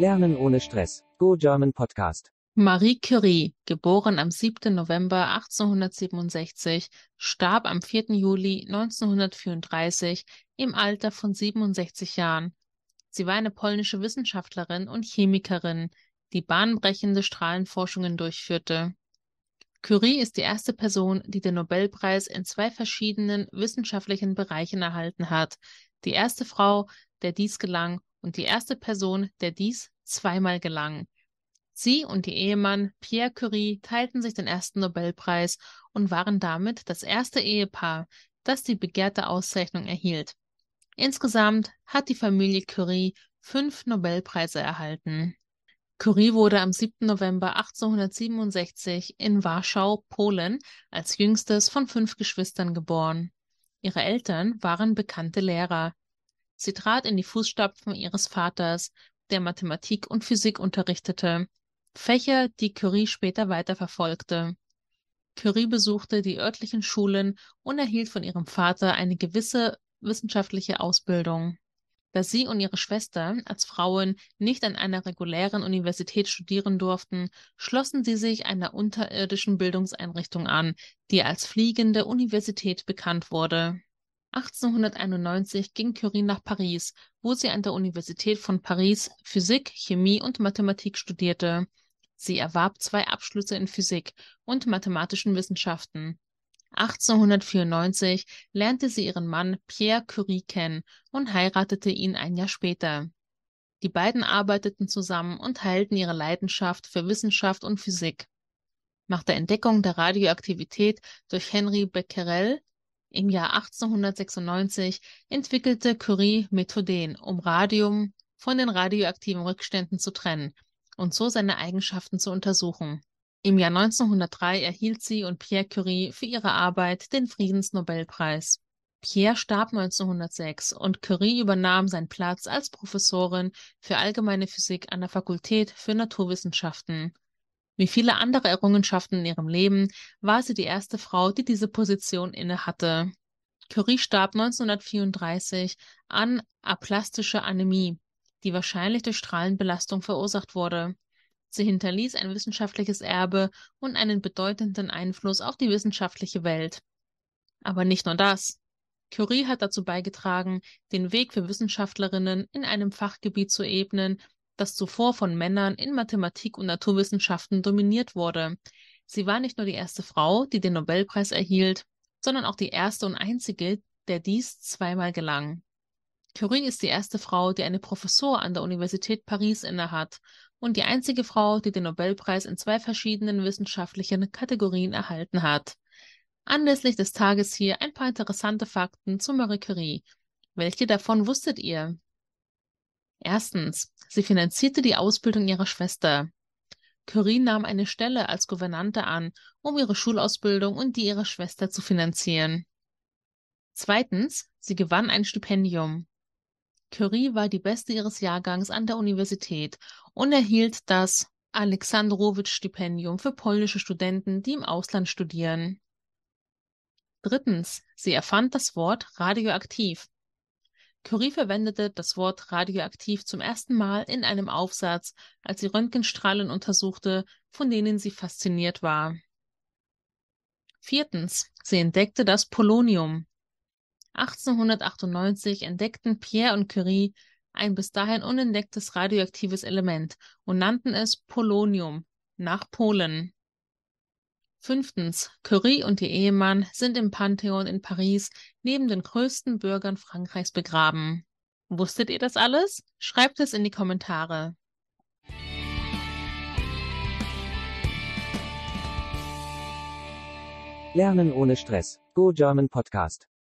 Lernen ohne Stress. Go German Podcast. Marie Curie, geboren am 7. November 1867, starb am 4. Juli 1934 im Alter von 67 Jahren. Sie war eine polnische Wissenschaftlerin und Chemikerin, die bahnbrechende Strahlenforschungen durchführte. Curie ist die erste Person, die den Nobelpreis in zwei verschiedenen wissenschaftlichen Bereichen erhalten hat, die erste Frau, der dies gelang und die erste Person, der dies zweimal gelang. Sie und ihr Ehemann Pierre Curie teilten sich den ersten Nobelpreis und waren damit das erste Ehepaar, das die begehrte Auszeichnung erhielt. Insgesamt hat die Familie Curie fünf Nobelpreise erhalten. Curie wurde am 7. November 1867 in Warschau, Polen, als jüngstes von fünf Geschwistern geboren. Ihre Eltern waren bekannte Lehrer. Sie trat in die Fußstapfen ihres Vaters, der Mathematik und Physik unterrichtete, Fächer, die Curie später weiterverfolgte. Curie besuchte die örtlichen Schulen und erhielt von ihrem Vater eine gewisse wissenschaftliche Ausbildung. Da sie und ihre Schwester als Frauen nicht an einer regulären Universität studieren durften, schlossen sie sich einer unterirdischen Bildungseinrichtung an, die als fliegende Universität bekannt wurde. 1891 ging Curie nach Paris, wo sie an der Universität von Paris Physik, Chemie und Mathematik studierte. Sie erwarb zwei Abschlüsse in Physik und mathematischen Wissenschaften. 1894 lernte sie ihren Mann Pierre Curie kennen und heiratete ihn ein Jahr später. Die beiden arbeiteten zusammen und teilten ihre Leidenschaft für Wissenschaft und Physik. Nach der Entdeckung der Radioaktivität durch Henri Becquerel im Jahr 1896 entwickelte Curie Methoden, um Radium von den radioaktiven Rückständen zu trennen und so seine Eigenschaften zu untersuchen. Im Jahr 1903 erhielt sie und Pierre Curie für ihre Arbeit den Friedensnobelpreis. Pierre starb 1906 und Curie übernahm seinen Platz als Professorin für allgemeine Physik an der Fakultät für Naturwissenschaften. Wie viele andere Errungenschaften in ihrem Leben war sie die erste Frau, die diese Position innehatte. Curie starb 1934 an aplastischer Anämie, die wahrscheinlich durch Strahlenbelastung verursacht wurde. Sie hinterließ ein wissenschaftliches Erbe und einen bedeutenden Einfluss auf die wissenschaftliche Welt. Aber nicht nur das. Curie hat dazu beigetragen, den Weg für Wissenschaftlerinnen in einem Fachgebiet zu ebnen, das zuvor von Männern in Mathematik und Naturwissenschaften dominiert wurde. Sie war nicht nur die erste Frau, die den Nobelpreis erhielt, sondern auch die erste und einzige, der dies zweimal gelang. Curie ist die erste Frau, die eine Professur an der Universität Paris innehat und die einzige Frau, die den Nobelpreis in zwei verschiedenen wissenschaftlichen Kategorien erhalten hat. Anlässlich des Tages hier ein paar interessante Fakten zu Marie Curie. Welche davon wusstet ihr? Erstens, Sie finanzierte die Ausbildung ihrer Schwester. Curie nahm eine Stelle als Gouvernante an, um ihre Schulausbildung und die ihrer Schwester zu finanzieren. Zweitens, sie gewann ein Stipendium. Curie war die Beste ihres Jahrgangs an der Universität und erhielt das Alexandrowitsch-Stipendium für polnische Studenten, die im Ausland studieren. Drittens, sie erfand das Wort radioaktiv Curie verwendete das Wort radioaktiv zum ersten Mal in einem Aufsatz, als sie Röntgenstrahlen untersuchte, von denen sie fasziniert war. Viertens, sie entdeckte das Polonium. 1898 entdeckten Pierre und Curie ein bis dahin unentdecktes radioaktives Element und nannten es Polonium nach Polen. Fünftens. Curie und ihr Ehemann sind im Pantheon in Paris neben den größten Bürgern Frankreichs begraben. Wusstet ihr das alles? Schreibt es in die Kommentare. Lernen ohne Stress. Go German Podcast.